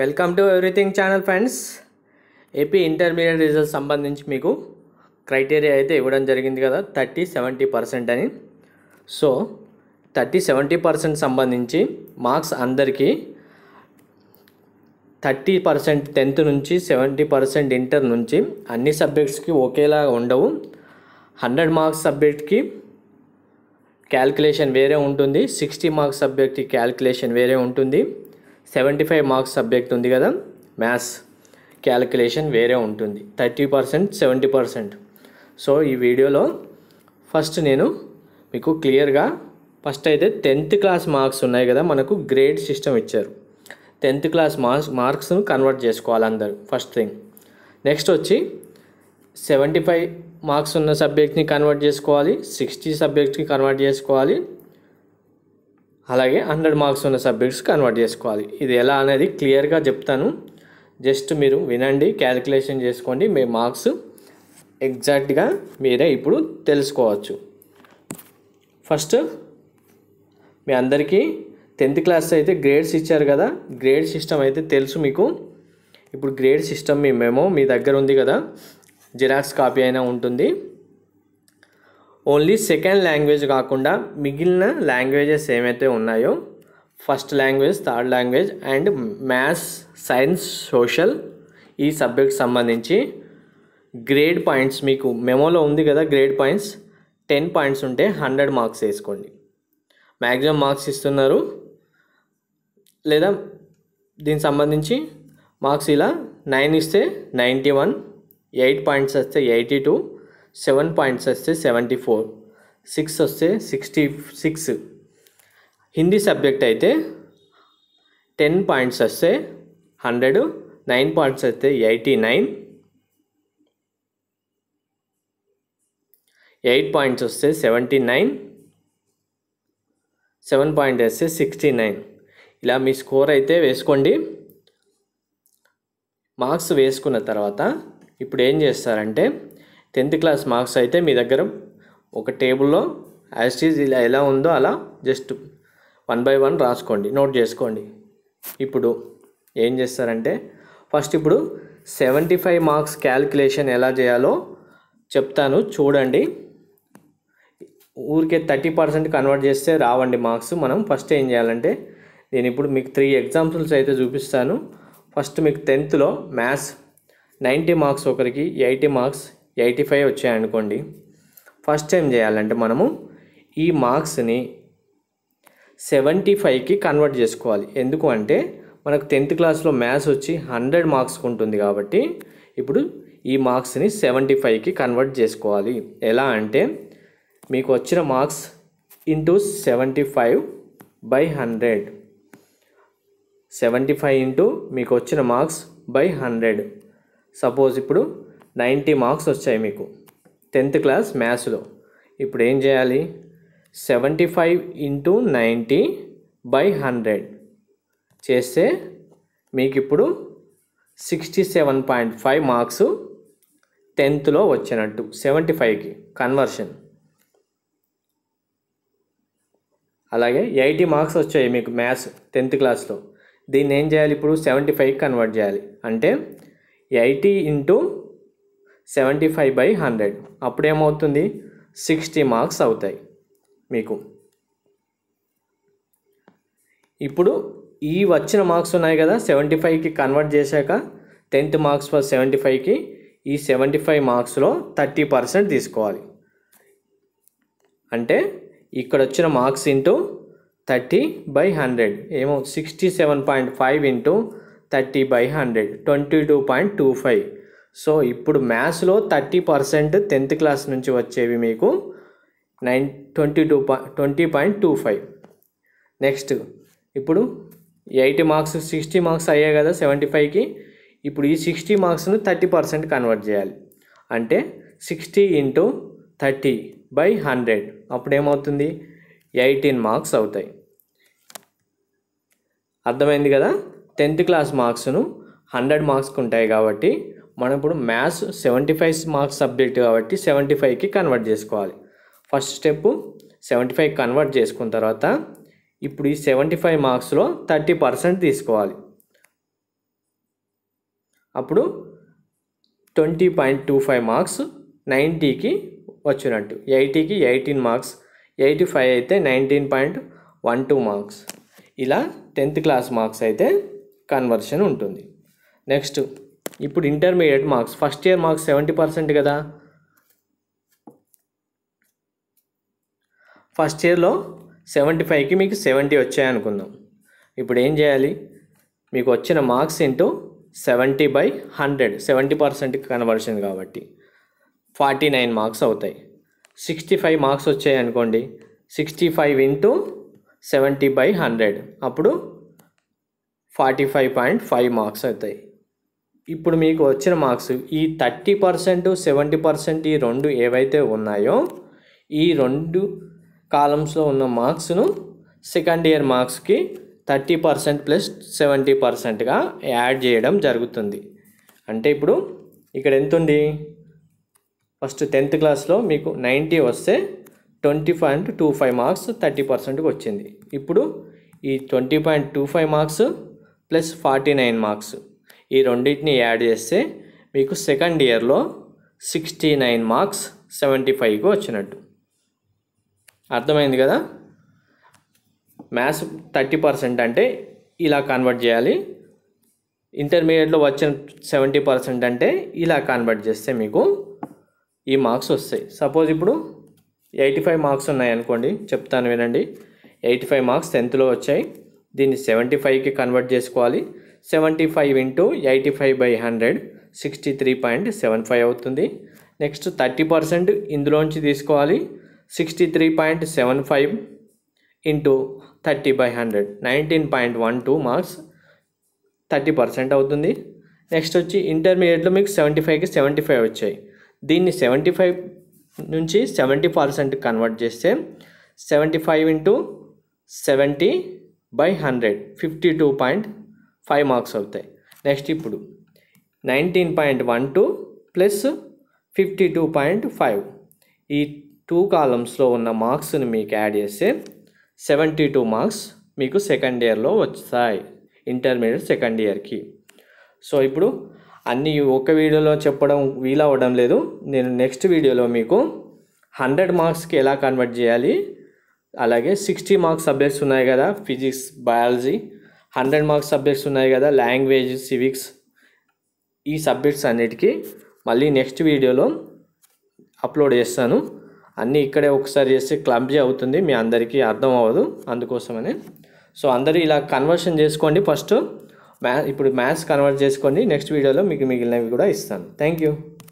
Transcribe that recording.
welcome to everything channel friends AP intermediate result సంబంధించి మీకు criteria అయితే ఇవ్వడం జరిగింది కదా థర్టీ సెవెంటీ పర్సెంట్ అని సో థర్టీ సెవెంటీ పర్సెంట్ సంబంధించి మార్క్స్ అందరికీ థర్టీ పర్సెంట్ టెన్త్ నుంచి సెవెంటీ పర్సెంట్ ఇంటర్ నుంచి అన్ని సబ్జెక్ట్స్కి ఒకేలా ఉండవు హండ్రెడ్ మార్క్స్ సబ్జెక్ట్కి క్యాల్కులేషన్ వేరే ఉంటుంది సిక్స్టీ మార్క్స్ సబ్జెక్ట్కి క్యాల్కులేషన్ వేరే ఉంటుంది సెవెంటీ ఫైవ్ మార్క్స్ సబ్జెక్ట్ ఉంది కదా మ్యాథ్స్ క్యాలిక్యులేషన్ వేరే ఉంటుంది thirty percent seventy percent so ఈ వీడియోలో ఫస్ట్ నేను మీకు క్లియర్గా ఫస్ట్ అయితే టెన్త్ క్లాస్ మార్క్స్ ఉన్నాయి కదా మనకు గ్రేడ్ సిస్టమ్ ఇచ్చారు టెన్త్ క్లాస్ మార్క్స్ మార్క్స్ను కన్వర్ట్ చేసుకోవాలి అందరు ఫస్ట్ థింగ్ నెక్స్ట్ వచ్చి సెవెంటీ ఫైవ్ మార్క్స్ ఉన్న సబ్జెక్ట్ని కన్వర్ట్ చేసుకోవాలి సిక్స్టీ సబ్జెక్ట్కి కన్వర్ట్ చేసుకోవాలి అలాగే హండ్రెడ్ మార్క్స్ ఉన్న సబ్జెక్ట్స్ కన్వర్ట్ చేసుకోవాలి ఇది ఎలా అనేది క్లియర్గా చెప్తాను జస్ట్ మీరు వినండి క్యాలిక్యులేషన్ చేసుకోండి మీ మార్క్స్ ఎగ్జాక్ట్గా మీరే ఇప్పుడు తెలుసుకోవచ్చు ఫస్ట్ మీ అందరికీ టెన్త్ క్లాస్ అయితే గ్రేడ్స్ ఇచ్చారు కదా గ్రేడ్ సిస్టమ్ అయితే తెలుసు మీకు ఇప్పుడు గ్రేడ్ సిస్టమ్ మీ మేము మీ దగ్గర ఉంది కదా జిరాక్స్ కాపీ అయినా ఉంటుంది ఓన్లీ సెకండ్ లాంగ్వేజ్ కాకుండా మిగిలిన లాంగ్వేజెస్ ఏమైతే ఉన్నాయో first language third language and maths science social ఈ సబ్జెక్ట్ సంబంధించి గ్రేడ్ పాయింట్స్ మీకు మెమోలో ఉంది కదా గ్రేడ్ పాయింట్స్ టెన్ పాయింట్స్ ఉంటే హండ్రెడ్ మార్క్స్ వేసుకోండి మ్యాక్సిమం మార్క్స్ ఇస్తున్నారు లేదా దీనికి సంబంధించి మార్క్స్ ఇలా నైన్ ఇస్తే నైంటీ వన్ ఎయిట్ పాయింట్స్ వస్తే ఎయిటీ టూ సెవెన్ పాయింట్స్ వస్తే సెవెంటీ ఫోర్ సిక్స్ వస్తే సిక్స్టీ సిక్స్ హిందీ సబ్జెక్ట్ అయితే టెన్ పాయింట్స్ వస్తే హండ్రెడ్ నైన్ పాయింట్స్ వస్తే ఎయిటీ నైన్ ఎయిట్ పాయింట్స్ వస్తే సెవెంటీ నైన్ సెవెన్ పాయింట్ వస్తే సిక్స్టీ నైన్ ఇలా మీ స్కోర్ అయితే వేసుకోండి మార్క్స్ వేసుకున్న తర్వాత ఇప్పుడు ఏం చేస్తారంటే టెన్త్ క్లాస్ మార్క్స్ అయితే మీ దగ్గర ఒక టేబుల్లో యాస్టీజ్ ఇలా ఎలా ఉందో అలా జస్ట్ వన్ బై వన్ రాసుకోండి నోట్ చేసుకోండి ఇప్పుడు ఏం చేస్తారంటే ఫస్ట్ ఇప్పుడు సెవెంటీ ఫైవ్ మార్క్స్ క్యాల్కులేషన్ ఎలా చేయాలో చెప్తాను చూడండి ఊరికే థర్టీ పర్సెంట్ కన్వర్ట్ చేస్తే రావండి మార్క్స్ మనం ఫస్ట్ ఏం చేయాలంటే నేను ఇప్పుడు మీకు త్రీ ఎగ్జాంపుల్స్ అయితే చూపిస్తాను ఫస్ట్ మీకు టెన్త్లో మ్యాథ్స్ నైంటీ మార్క్స్ ఒకరికి ఎయిటీ మార్క్స్ ఎయిటీ ఫైవ్ వచ్చాయనుకోండి ఫస్ట్ ఏం చేయాలంటే మనము ఈ మార్క్స్ని సెవెంటీ ఫైవ్కి కన్వర్ట్ చేసుకోవాలి ఎందుకు అంటే మనకు టెన్త్ క్లాస్లో మ్యాథ్స్ వచ్చి హండ్రెడ్ మార్క్స్ ఉంటుంది కాబట్టి ఇప్పుడు ఈ మార్క్స్ని సెవెంటీ ఫైవ్కి కన్వర్ట్ చేసుకోవాలి ఎలా అంటే మీకు వచ్చిన marks into seventy five by hundred seventy five into మీకు వచ్చిన మార్క్స్ బై హండ్రెడ్ సపోజ్ ఇప్పుడు నైంటీ మార్క్స్ వచ్చాయి మీకు టెన్త్ క్లాస్ మ్యాథ్స్లో ఇప్పుడు ఏం చేయాలి seventy five into ninety by hundred చేస్తే మీకు ఇప్పుడు sixty seven point five marks టెన్త్లో వచ్చినట్టు సెవెంటీ ఫైవ్కి కన్వర్షన్ అలాగే ఎయిటీ మార్క్స్ వచ్చాయి మీకు మ్యాథ్స్ టెన్త్ క్లాస్లో దీన్ని ఏం చేయాలి ఇప్పుడు సెవెంటీ ఫైవ్కి కన్వర్ట్ చేయాలి అంటే eighty into seventy five by hundred అప్పుడేమవుతుంది సిక్స్టీ మార్క్స్ అవుతాయి మీకు ఇప్పుడు ఈ వచ్చిన మార్క్స్ ఉన్నాయి కదా సెవెంటీ ఫైవ్కి కన్వర్ట్ చేశాక టెన్త్ మార్క్స్ ఫర్ సెవెంటీ ఫైవ్కి ఈ సెవెంటీ ఫైవ్ మార్క్స్లో థర్టీ పర్సెంట్ తీసుకోవాలి అంటే ఇక్కడ వచ్చిన marks into thirty by hundred ఏమో sixty seven point five into thirty by hundred twenty two point two five so ఇప్పుడు మ్యాథ్స్లో థర్టీ పర్సెంట్ టెన్త్ క్లాస్ నుంచి వచ్చేవి మీకు nine twenty two twenty point two five next ఇప్పుడు eighty marks sixty marks అయ్యాయి కదా seventy ఫైవ్కి ఇప్పుడు ఈ సిక్స్టీ మార్క్స్ను థర్టీ పర్సెంట్ కన్వర్ట్ చేయాలి అంటే sixty into thirty by hundred అప్పుడు ఏమవుతుంది ఎయిటీన్ మార్క్స్ అవుతాయి అర్థమైంది కదా టెన్త్ క్లాస్ మార్క్స్ను హండ్రెడ్ మార్క్స్కి ఉంటాయి కాబట్టి మనం ఇప్పుడు maths seventy five marks subject కాబట్టి సెవెంటీ ఫైవ్కి కన్వర్ట్ చేసుకోవాలి first step seventy five convert చేసుకున్న తర్వాత ఇప్పుడు ఈ సెవెంటీ ఫైవ్ మార్క్స్లో థర్టీ పర్సెంట్ తీసుకోవాలి అప్పుడు twenty point two five marks నైంటీకి వచ్చినట్టు ఎయిటీకి ఎయిటీన్ మార్క్స్ ఎయిటీ ఫైవ్ అయితే nineteen point one two marks ఇలా టెన్త్ క్లాస్ మార్క్స్ అయితే కన్వర్షన్ ఉంటుంది నెక్స్ట్ ఇప్పుడు intermediate marks first year marks seventy percent కదా ఫస్ట్ ఇయర్లో సెవెంటీ ఫైవ్కి మీకు సెవెంటీ వచ్చాయనుకుందాం ఇప్పుడు ఏం చేయాలి మీకు వచ్చిన marks into seventy by hundred seventy పర్సెంట్కి కన్వర్షన్ కాబట్టి ఫార్టీ నైన్ మార్క్స్ అవుతాయి సిక్స్టీ ఫైవ్ మార్క్స్ వచ్చాయి అనుకోండి sixty five into seventy by hundred అప్పుడు forty five point five marks అవుతాయి ఇప్పుడు మీకు వచ్చిన మార్క్స్ ఈ థర్టీ పర్సెంట్ సెవెంటీ పర్సెంట్ ఈ రెండు ఏవైతే ఉన్నాయో ఈ రెండు కాలమ్స్లో ఉన్న మార్క్స్ను సెకండ్ ఇయర్ మార్క్స్కి థర్టీ పర్సెంట్ ప్లస్ సెవెంటీ పర్సెంట్గా యాడ్ చేయడం జరుగుతుంది అంటే ఇప్పుడు ఇక్కడ ఎంత ఉంది ఫస్ట్ టెన్త్ క్లాస్లో మీకు నైంటీ వస్తే twenty point two five marks thirty పర్సెంట్కి వచ్చింది ఇప్పుడు ఈ twenty point two five marks plus forty nine marks ఈ రెండింటిని యాడ్ చేస్తే మీకు సెకండ్ ఇయర్లో సిక్స్టీ నైన్ మార్క్స్ సెవెంటీ ఫైవ్కి వచ్చినట్టు అర్థమైంది కదా మ్యాథ్స్ థర్టీ పర్సెంట్ అంటే ఇలా కన్వర్ట్ చేయాలి ఇంటర్మీడియట్లో వచ్చిన సెవెంటీ పర్సెంట్ అంటే ఇలా కన్వర్ట్ చేస్తే మీకు ఈ మార్క్స్ వస్తాయి సపోజ్ ఇప్పుడు ఎయిటీ ఫైవ్ మార్క్స్ ఉన్నాయి అనుకోండి చెప్తాను వినండి ఎయిటీ ఫైవ్ మార్క్స్ టెన్త్లో వచ్చాయి దీన్ని సెవెంటీ ఫైవ్కి కన్వర్ట్ చేసుకోవాలి seventy five into eighty five by hundred sixty three point seven five అవుతుంది నెక్స్ట్ థర్టీ పర్సెంట్ ఇందులోంచి తీసుకోవాలి sixty three point seven five into thirty by hundred nineteen point one two marks thirty percent అవుతుంది next వచ్చి ఇంటర్మీడియట్లో మీకు seventy ఫైవ్కి seventy five వచ్చాయి దీన్ని సెవెంటీ ఫైవ్ నుంచి సెవెంటీ పర్సెంట్ కన్వర్ట్ చేస్తే seventy five into seventy by hundred fifty two point five marks అవుతాయి నెక్స్ట్ ఇప్పుడు nineteen point one two plus fifty two point five ఈ టూ కాలమ్స్లో ఉన్న మార్క్స్ని మీకు యాడ్ చేస్తే సెవెంటీ టూ మార్క్స్ మీకు సెకండ్ ఇయర్లో వస్తాయి ఇంటర్మీడియట్ సెకండ్ ఇయర్కి సో ఇప్పుడు అన్నీ ఒక వీడియోలో చెప్పడం అవ్వడం లేదు నేను నెక్స్ట్ వీడియోలో మీకు హండ్రెడ్ మార్క్స్కి ఎలా కన్వర్ట్ చేయాలి అలాగే సిక్స్టీ మార్క్స్ సబ్జెక్ట్స్ ఉన్నాయి కదా physics biology hundred marks subjects ఉన్నాయి కదా లాంగ్వేజ్ సివిక్స్ ఈ సబ్జెక్ట్స్ అన్నిటికీ మళ్ళీ నెక్స్ట్ వీడియోలో అప్లోడ్ చేస్తాను అన్నీ ఇక్కడే ఒకసారి చేస్తే క్లబ్జీ అవుతుంది మీ అందరికీ అర్థం అవ్వదు అందుకోసమని సో అందరూ ఇలా కన్వర్షన్ చేసుకోండి ఫస్ట్ మ్యా ఇప్పుడు మ్యాథ్స్ కన్వర్ట్ చేసుకోండి నెక్స్ట్ వీడియోలో మీకు మిగిలినవి కూడా ఇస్తాను థ్యాంక్ యూ